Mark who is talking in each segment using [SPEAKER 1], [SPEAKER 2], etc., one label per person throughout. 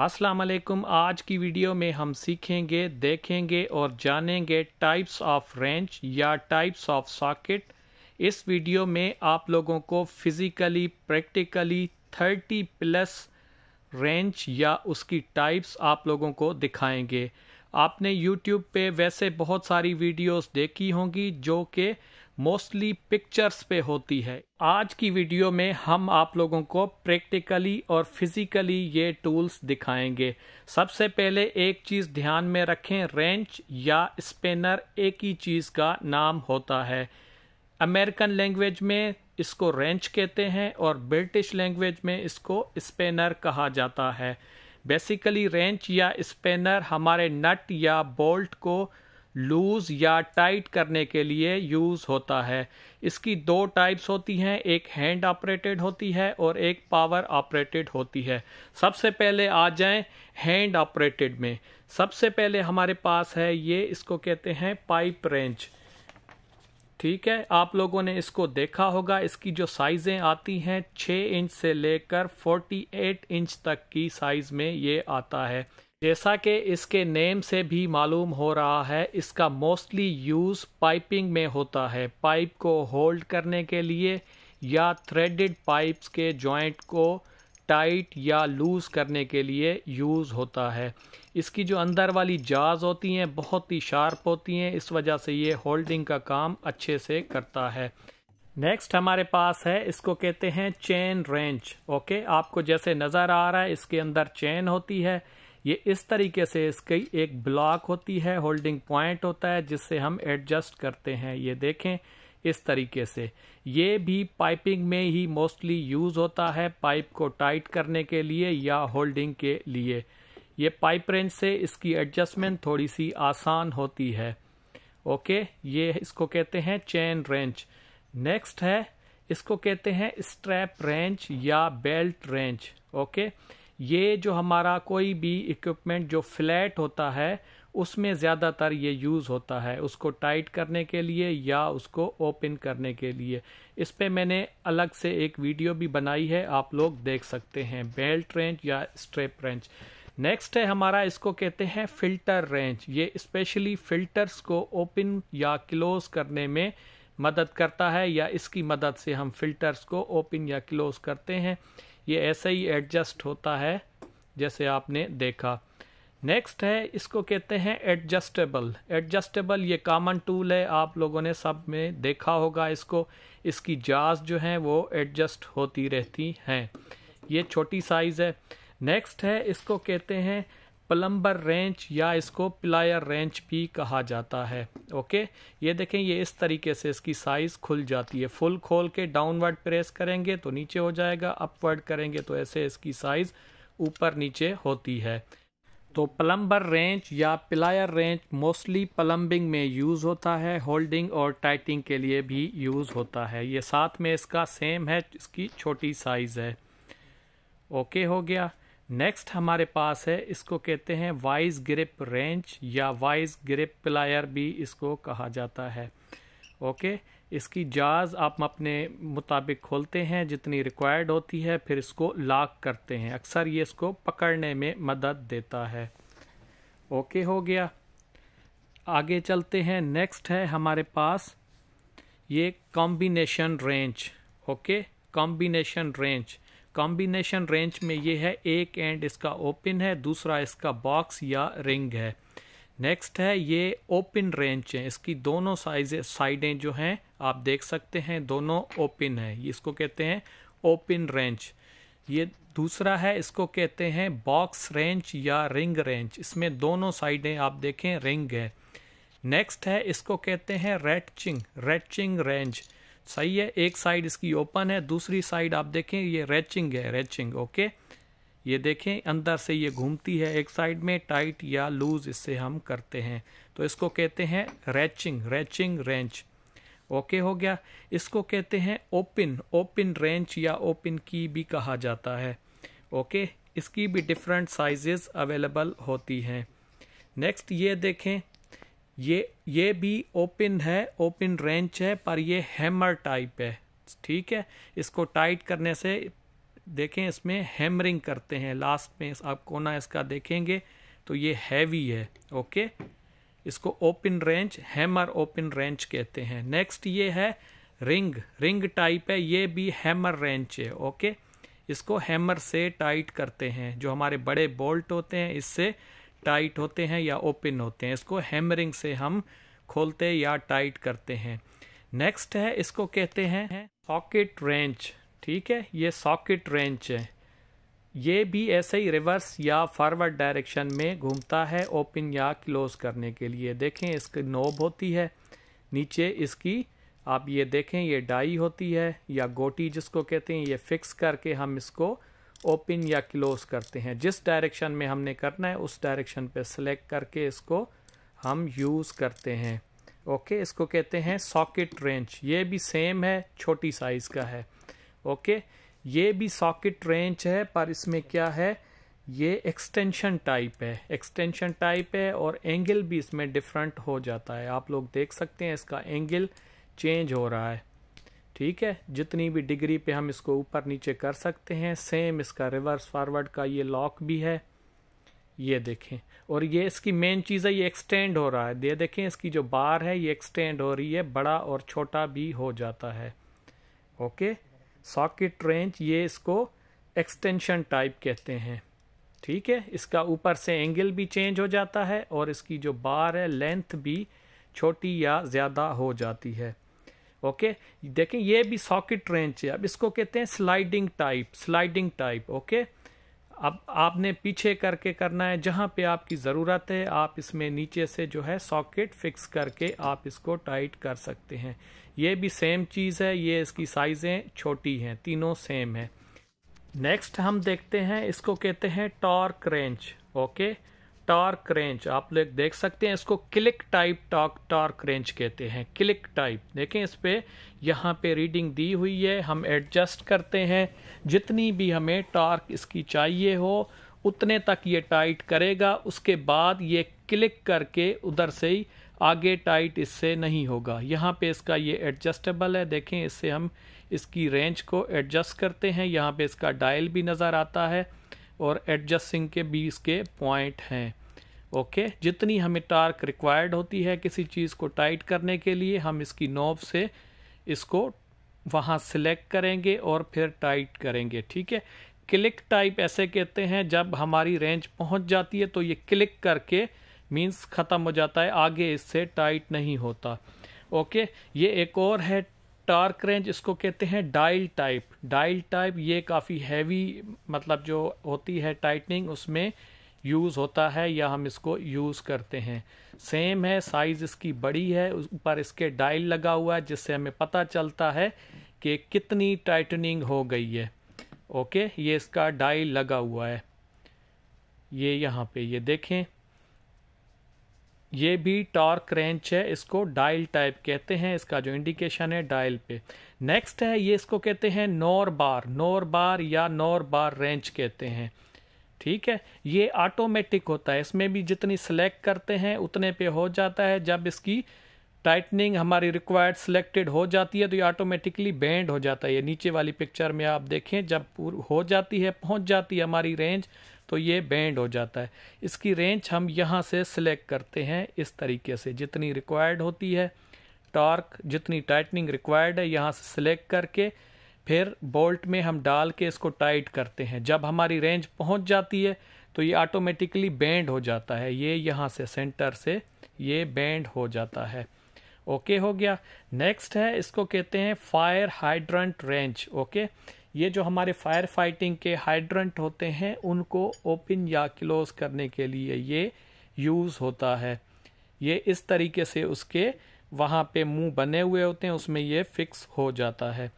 [SPEAKER 1] अस्सलाम वालेकुम आज की वीडियो में हम सीखेंगे देखेंगे और जानेंगे टाइप्स ऑफ रेंच या टाइप्स ऑफ सॉकेट इस वीडियो में आप लोगों को physically practically thirty plus wrench या उसकी टाइप्स आप लोगों को दिखाएंगे आपने YouTube पे वैसे बहुत सारी वीडियोस देखी होंगी जो कि मोस्टली पिक्चर्स पे होती है आज की वीडियो में हम आप लोगों को प्रैक्टिकली और फिजिकली ये टूल्स दिखाएंगे सबसे पहले एक चीज़ ध्यान में रखें रेंच या स्पेनर एक ही चीज़ का नाम होता है अमेरिकन लैंग्वेज में इसको रेंच कहते हैं और ब्रिटिश लैंग्वेज में इसको स्पेनर कहा जाता है बेसिकली रेंच या स्पेनर हमारे नट या बोल्ट को लूज़ या टाइट करने के लिए यूज़ होता है इसकी दो टाइप्स होती हैं एक हैंड ऑपरेटेड होती है और एक पावर ऑपरेटेड होती है सबसे पहले आ जाएं हैंड ऑपरेटेड में सबसे पहले हमारे पास है ये इसको कहते हैं पाइप रेंच ठीक है आप लोगों ने इसको देखा होगा इसकी जो साइज़ें आती हैं 6 इंच से लेकर 48 इंच तक की साइज़ में ये आता है जैसा कि इसके नेम से भी मालूम हो रहा है इसका मोस्टली यूज़ पाइपिंग में होता है पाइप को होल्ड करने के लिए या थ्रेडेड पाइप्स के जॉइंट को टाइट या लूज़ करने के लिए यूज़ होता है इसकी जो अंदर वाली जाज होती हैं बहुत ही शार्प होती हैं इस वजह से ये होल्डिंग का काम अच्छे से करता है नेक्स्ट हमारे पास है इसको कहते हैं चेन रेंच ओके आपको जैसे नज़र आ रहा है इसके अंदर चेन होती है ये इस तरीके से इसकी एक ब्लॉक होती है होल्डिंग पॉइंट होता है जिससे हम एडजस्ट करते हैं ये देखें इस तरीके से ये भी पाइपिंग में ही मोस्टली यूज़ होता है पाइप को टाइट करने के लिए या होल्डिंग के लिए ये पाइप रेंज से इसकी एडजस्टमेंट थोड़ी सी आसान होती है ओके ये इसको कहते हैं चैन रेंच नेक्स्ट है इसको कहते हैं स्ट्रैप रेंच या बेल्ट रेंच ओके ये जो हमारा कोई भी इक्विपमेंट जो फ्लैट होता है उसमें ज़्यादातर ये यूज़ होता है उसको टाइट करने के लिए या उसको ओपन करने के लिए इस पर मैंने अलग से एक वीडियो भी बनाई है आप लोग देख सकते हैं बेल्ट रेंच या स्ट्रेप रेंच नेक्स्ट है हमारा इसको कहते हैं फ़िल्टर रेंच ये स्पेशली फ़िल्टर्स को ओपन या क्लोज़ करने में मदद करता है या इसकी मदद से हम फ़िल्टर्स को ओपन या क्लोज़ करते हैं ये ऐसे ही एडजस्ट होता है जैसे आपने देखा नेक्स्ट है इसको कहते हैं एडजस्टेबल एडजस्टेबल ये कॉमन टूल है आप लोगों ने सब में देखा होगा इसको इसकी जाज जो हैं वो एडजस्ट होती रहती हैं ये छोटी साइज़ है नेक्स्ट है इसको कहते हैं प्लम्बर रेंच या इसको प्लायर रेंच भी कहा जाता है ओके ये देखें ये इस तरीके से इसकी साइज़ खुल जाती है फुल खोल के डाउनवर्ड प्रेस करेंगे तो नीचे हो जाएगा अपवर्ड करेंगे तो ऐसे इसकी साइज़ ऊपर नीचे होती है तो प्लम्बर रेंच या प्लायर रेंच मोस्टली प्लम्बिंग में यूज़ होता है होल्डिंग और टाइटिंग के लिए भी यूज़ होता है ये साथ में इसका सेम है इसकी छोटी साइज़ है ओके हो गया नेक्स्ट हमारे पास है इसको कहते हैं वाइज ग्रिप रेंच या वाइज ग्रिप प्लायर भी इसको कहा जाता है ओके इसकी जाज आप अपने मुताबिक खोलते हैं जितनी रिक्वायर्ड होती है फिर इसको लॉक करते हैं अक्सर ये इसको पकड़ने में मदद देता है ओके हो गया आगे चलते हैं नेक्स्ट है हमारे पास ये combination wrench okay combination wrench combination wrench में ये है एक एंड इसका ओपन है दूसरा इसका बॉक्स या रिंग है नेक्स्ट है ये ओपन रेंज है इसकी दोनों साइज साइडें जो हैं आप देख सकते हैं दोनों ओपन है इसको कहते हैं ओपन रेंज ये दूसरा है इसको कहते हैं बॉक्स रेंज या रिंग रेंज इसमें दोनों साइडें आप देखें रिंग है नेक्स्ट है इसको कहते हैं रेटचिंग रेटचिंग रेंज सही है एक साइड इसकी ओपन है दूसरी साइड आप देखें ये रेचिंग है रेचिंग ओके ये देखें अंदर से ये घूमती है एक साइड में टाइट या लूज इससे हम करते हैं तो इसको कहते हैं रैचिंग रैचिंग रेंच ओके हो गया इसको कहते हैं ओपन ओपन रेंच या ओपन की भी कहा जाता है ओके इसकी भी डिफरेंट साइजेस अवेलेबल होती हैं नेक्स्ट ये देखें ये ये भी ओपन है ओपन रेंच है पर ये हैमर टाइप है ठीक है इसको टाइट करने से देखें इसमें हैमरिंग करते हैं लास्ट में आप कोना इसका देखेंगे तो ये हैवी है ओके इसको open wrench hammer open wrench कहते हैं नेक्स्ट ये है रिंग रिंग टाइप है ये भी हैमर रेंच है ओके इसको हैमर से टाइट करते हैं जो हमारे बड़े बोल्ट होते हैं इससे टाइट होते हैं या ओपन होते हैं इसको हैमरिंग से हम खोलते या टाइट करते हैं नेक्स्ट है इसको कहते हैं सॉकेट रेंच ठीक है ये सॉकेट रेंच है ये भी ऐसे ही रिवर्स या फॉरवर्ड डायरेक्शन में घूमता है ओपन या क्लोज करने के लिए देखें इसकी नोब होती है नीचे इसकी आप ये देखें ये डाई होती है या गोटी जिसको कहते हैं ये फिक्स करके हम इसको ओपन या क्लोज करते हैं जिस डायरेक्शन में हमने करना है उस डायरेक्शन पे सिलेक्ट करके इसको हम यूज़ करते हैं ओके इसको कहते हैं सॉकेट रेंच ये भी सेम है छोटी साइज़ का है ओके ये भी सॉकेट रेंच है पर इसमें क्या है ये एक्सटेंशन टाइप है एक्सटेंशन टाइप है और एंगल भी इसमें डिफरेंट हो जाता है आप लोग देख सकते हैं इसका एंगल चेंज हो रहा है ठीक है जितनी भी डिग्री पे हम इसको ऊपर नीचे कर सकते हैं सेम इसका रिवर्स फॉरवर्ड का ये लॉक भी है ये देखें और ये इसकी मेन चीज़ है ये एक्सटेंड हो रहा है ये देखें इसकी जो बार है ये एक्सटेंड हो रही है बड़ा और छोटा भी हो जाता है ओके सॉकेट रेंज ये इसको एक्सटेंशन टाइप कहते हैं ठीक है इसका ऊपर से एंगल भी चेंज हो जाता है और इसकी जो बार है लेंथ भी छोटी या ज़्यादा हो जाती है ओके देखें ये भी सॉकेट रेंच है अब इसको कहते हैं sliding type sliding type okay अब आपने पीछे करके करना है जहां पे आपकी ज़रूरत है आप इसमें नीचे से जो है सॉकेट फिक्स करके आप इसको टाइट कर सकते हैं ये भी सेम चीज़ है ये इसकी साइज़ें छोटी हैं तीनों सेम है नेक्स्ट हम देखते हैं इसको कहते हैं torque wrench okay torque wrench आप लोग देख सकते हैं इसको click type torque torque wrench कहते हैं क्लिक टाइप देखें इस पर यहाँ पे रीडिंग दी हुई है हम एडजस्ट करते हैं जितनी भी हमें टॉर्क इसकी चाहिए हो उतने तक ये टाइट करेगा उसके बाद ये क्लिक करके उधर से ही आगे टाइट इससे नहीं होगा यहाँ पे इसका ये एडजस्टेबल है देखें इससे हम इसकी रेंज को एडजस्ट करते हैं यहाँ पे इसका डायल भी नज़र आता है और एडजस्टिंग के भी इसके पॉइंट हैं ओके जितनी हमें टार्क रिक्वायर्ड होती है किसी चीज़ को टाइट करने के लिए हम इसकी नोब से इसको वहाँ सिलेक्ट करेंगे और फिर टाइट करेंगे ठीक है क्लिक टाइप ऐसे कहते हैं जब हमारी रेंज पहुँच जाती है तो ये क्लिक करके मीन्स ख़त्म हो जाता है आगे इससे टाइट नहीं होता ओके ये एक और है टार्क रेंज इसको कहते हैं डाइल टाइप डाइल टाइप ये काफ़ी हैवी मतलब जो होती है टाइटनिंग उसमें यूज़ होता है या हम इसको यूज़ करते हैं सेम है साइज़ इसकी बड़ी है ऊपर इसके डायल लगा हुआ है जिससे हमें पता चलता है कि कितनी टाइटनिंग हो गई है ओके ये इसका डायल लगा हुआ है ये यहाँ पे ये देखें ये भी टॉर्क रेंच है इसको डायल टाइप कहते हैं इसका जो इंडिकेशन है डायल पे नेक्स्ट है ये इसको कहते हैं नोर बार नोर बार या नोर बार रेंच कहते हैं ठीक है ये ऑटोमेटिक होता है इसमें भी जितनी सिलेक्ट करते हैं उतने पे हो जाता है जब इसकी टाइटनिंग हमारी रिक्वायर्ड सिलेक्टेड हो जाती है तो ये ऑटोमेटिकली बैंड हो जाता है ये नीचे वाली पिक्चर में आप देखें जब हो जाती है पहुंच जाती है हमारी रेंज तो ये बैंड हो जाता है इसकी रेंज हम यहाँ से सिलेक्ट करते हैं इस तरीके से जितनी रिक्वायर्ड होती है टॉर्क जितनी टाइटनिंग रिक्वायर्ड है यहाँ से सिलेक्ट करके फिर बोल्ट में हम डाल के इसको टाइट करते हैं जब हमारी रेंज पहुंच जाती है तो ये ऑटोमेटिकली बेंड हो जाता है ये यहाँ से सेंटर से ये बेंड हो जाता है ओके हो गया नेक्स्ट है इसको कहते हैं फायर हाइड्रंट रेंज ओके ये जो हमारे फायर फाइटिंग के हाइड्रंट होते हैं उनको ओपन या क्लोज करने के लिए ये यूज़ होता है ये इस तरीके से उसके वहाँ पे मुंह बने हुए होते हैं उसमें ये फिक्स हो जाता है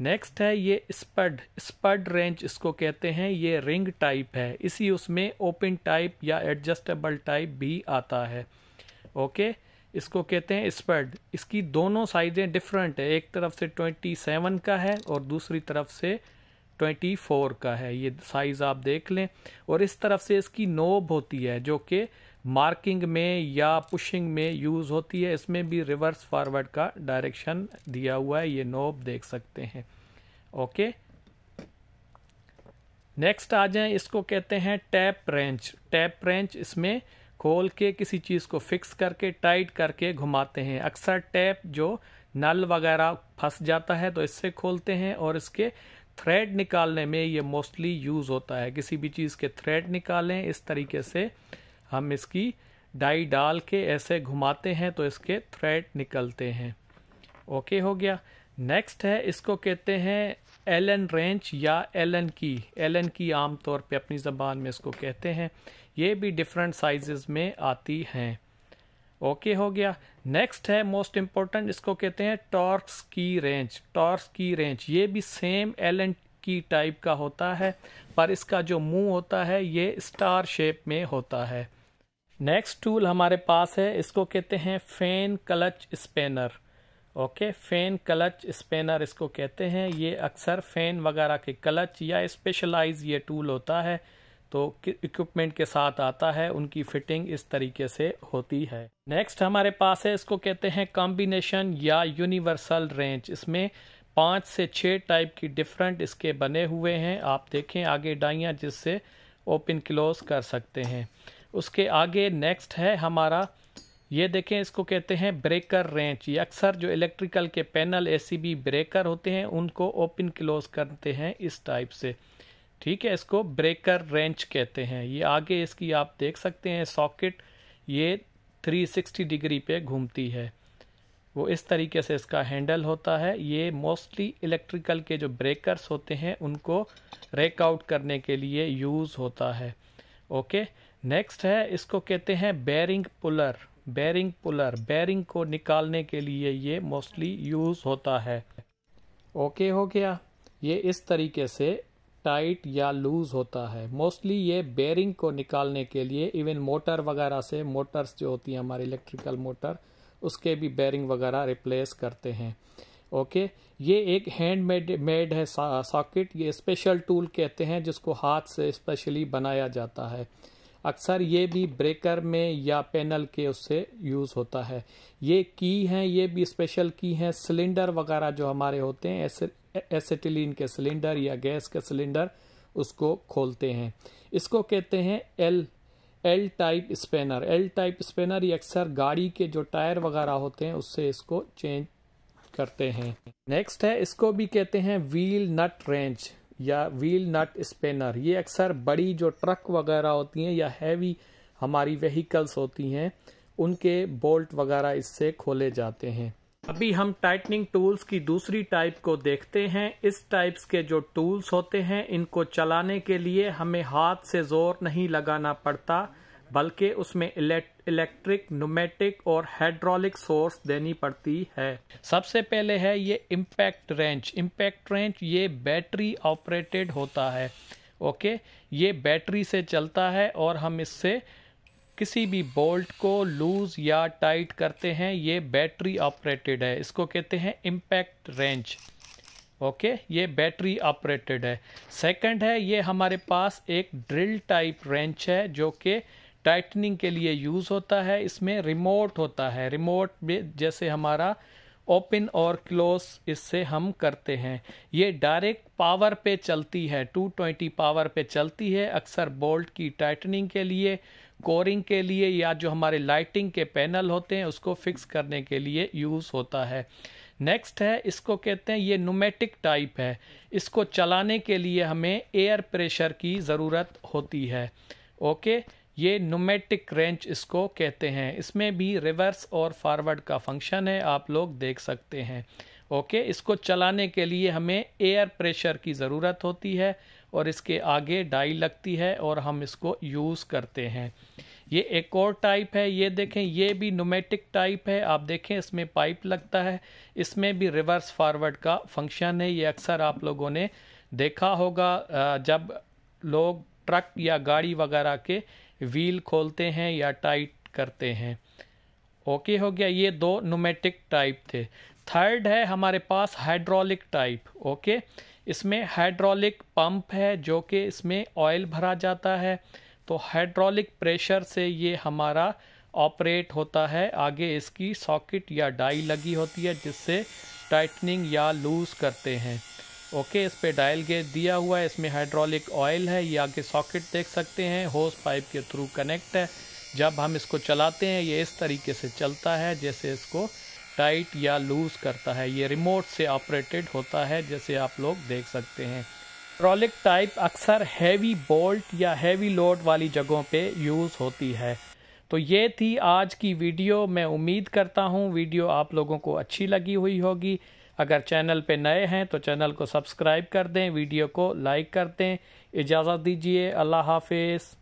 [SPEAKER 1] नेक्स्ट है ये स्पड स्पड रेंच इसको कहते हैं ये रिंग टाइप है इसी उसमें ओपन टाइप या एडजस्टेबल टाइप भी आता है ओके इसको कहते हैं स्पड इसकी दोनों साइज़ें डिफरेंट है एक तरफ से 27 का है और दूसरी तरफ से 24 का है ये साइज़ आप देख लें और इस तरफ से इसकी नोब होती है जो कि मार्किंग में या पुशिंग में यूज़ होती है इसमें भी रिवर्स फॉरवर्ड का डायरेक्शन दिया हुआ है ये नोब देख सकते हैं ओके नेक्स्ट आ जाए इसको कहते हैं टैप रेंच टैप रेंच इसमें खोल के किसी चीज़ को फिक्स करके टाइट करके घुमाते हैं अक्सर टैप जो नल वगैरह फंस जाता है तो इससे खोलते हैं और इसके थ्रेड निकालने में ये मोस्टली यूज़ होता है किसी भी चीज़ के थ्रेड निकालें इस तरीके से हम इसकी डाई डाल के ऐसे घुमाते हैं तो इसके थ्रेड निकलते हैं ओके हो गया नेक्स्ट है इसको कहते हैं एल एन रेंच या Allen key Allen key आम तौर पे अपनी ज़बान में इसको कहते हैं ये भी डिफरेंट साइजेस में आती हैं ओके हो गया नेक्स्ट है मोस्ट इम्पॉर्टेंट इसको कहते हैं टॉर्क्स की रेंच टॉर्क्स की रेंच ये भी same Allen key type का होता है पर इसका जो मुंह होता है ये स्टार शेप में होता है नेक्स्ट टूल हमारे पास है इसको कहते हैं fan clutch spanner okay fan clutch spanner इसको कहते हैं ये अक्सर फैन वगैरह के क्लच या स्पेशलाइज ये टूल होता है तो इक्विपमेंट के साथ आता है उनकी फिटिंग इस तरीके से होती है नेक्स्ट हमारे पास है इसको कहते हैं कॉम्बिनेशन या यूनिवर्सल रेंच इसमें पांच से छह टाइप की डिफरेंट इसके बने हुए हैं आप देखें आगे डाइया जिससे ओपन क्लोज कर सकते हैं उसके आगे नेक्स्ट है हमारा ये देखें इसको कहते हैं ब्रेकर रेंच ये अक्सर जो इलेक्ट्रिकल के पैनल एसीबी ब्रेकर होते हैं उनको ओपन क्लोज करते हैं इस टाइप से ठीक है इसको ब्रेकर रेंच कहते हैं ये आगे इसकी आप देख सकते हैं सॉकेट ये 360 डिग्री पे घूमती है वो इस तरीके से इसका हैंडल होता है ये मोस्टली इलेक्ट्रिकल के जो ब्रेकर्स होते हैं उनको रेकआउट करने के लिए यूज़ होता है ओके okay? नेक्स्ट है इसको कहते हैं bearing puller bearing puller bearing को निकालने के लिए ये मोस्टली यूज़ होता है ओके okay हो गया ये इस तरीके से टाइट या लूज़ होता है मोस्टली ये बेरिंग को निकालने के लिए इवन मोटर वगैरह से मोटर्स जो होती हैं हमारे इलेक्ट्रिकल मोटर उसके भी बेरिंग वगैरह रिप्लेस करते हैं ओके ये एक हैंड मेड मेड है सॉकेट ये स्पेशल टूल कहते हैं जिसको हाथ से स्पेशली बनाया जाता है अक्सर ये भी ब्रेकर में या पैनल के उससे यूज़ होता है ये की हैं ये भी स्पेशल की हैं सिलेंडर वगैरह जो हमारे होते हैं एसेटिलीन के सिलेंडर या गैस के सिलेंडर उसको खोलते हैं इसको कहते हैं L L type spanner L type spanner ये अक्सर गाड़ी के जो टायर वगैरह होते हैं उससे इसको चेंज करते हैं नेक्स्ट है इसको भी कहते हैं व्हील नट रेंज या व्हील नट स्पेनर ये अक्सर बड़ी जो ट्रक वगैरह होती हैं या हैवी हमारी व्हीकल्स होती हैं उनके बोल्ट वगैरह इससे खोले जाते हैं अभी हम टाइटनिंग टूल्स की दूसरी टाइप को देखते हैं इस टाइप्स के जो टूल्स होते हैं इनको चलाने के लिए हमें हाथ से जोर नहीं लगाना पड़ता बल्कि उसमें इलेक्ट्रिक नोमेटिक और हाइड्रोलिक सोर्स देनी पड़ती है सबसे पहले है ये इम्पैक्ट रेंच इम्पैक्ट रेंच ये बैटरी ऑपरेटेड होता है ओके ये बैटरी से चलता है और हम इससे किसी भी बोल्ट को लूज या टाइट करते हैं ये बैटरी ऑपरेटेड है इसको कहते हैं इम्पैक्ट रेंच ओके ये बैटरी ऑपरेटेड है सेकंड है ये हमारे पास एक ड्रिल टाइप रेंच है जो कि टाइटनिंग के लिए यूज़ होता है इसमें रिमोट होता है रिमोट में जैसे हमारा ओपन और क्लोज इससे हम करते हैं ये डायरेक्ट पावर पे चलती है 220 पावर पे चलती है अक्सर बोल्ट की टाइटनिंग के लिए कोरिंग के लिए या जो हमारे लाइटिंग के पैनल होते हैं उसको फिक्स करने के लिए यूज़ होता है नेक्स्ट है इसको कहते हैं ये नोमेटिक टाइप है इसको चलाने के लिए हमें एयर प्रेशर की ज़रूरत होती है ओके ये नोमेटिक रेंच इसको कहते हैं इसमें भी रिवर्स और फॉरवर्ड का फंक्शन है आप लोग देख सकते हैं ओके इसको चलाने के लिए हमें एयर प्रेशर की ज़रूरत होती है और इसके आगे डाई लगती है और हम इसको यूज़ करते हैं ये एक और टाइप है ये देखें ये भी नोमेटिक टाइप है आप देखें इसमें पाइप लगता है इसमें भी रिवर्स फॉरवर्ड का फंक्शन है ये अक्सर आप लोगों ने देखा होगा जब लोग ट्रक या गाड़ी वगैरह के व्हील खोलते हैं या टाइट करते हैं ओके हो गया ये दो नोमेटिक टाइप थे थर्ड है हमारे पास हाइड्रोलिक टाइप ओके इसमें हाइड्रोलिक पंप है जो कि इसमें ऑयल भरा जाता है तो हाइड्रोलिक प्रेशर से ये हमारा ऑपरेट होता है आगे इसकी सॉकेट या डाई लगी होती है जिससे टाइटनिंग या लूज़ करते हैं ओके इस पे डायल गेज दिया हुआ है इसमें हाइड्रोलिक ऑयल है ये आगे सॉकेट देख सकते हैं होस पाइप के थ्रू कनेक्ट है जब हम इसको चलाते हैं ये इस तरीके से चलता है जैसे इसको टाइट या लूज़ करता है ये रिमोट से ऑपरेटेड होता है जैसे आप लोग देख सकते हैं हाइड्रोलिक टाइप अक्सर हैवी बोल्ट या हैवी लोड वाली जगहों पे यूज़ होती है तो ये थी आज की वीडियो मैं उम्मीद करता हूँ वीडियो आप लोगों को अच्छी लगी हुई होगी अगर चैनल पे नए हैं तो चैनल को सब्सक्राइब कर दें वीडियो को लाइक कर दें इजाज़त दीजिए अल्लाह हाफिज़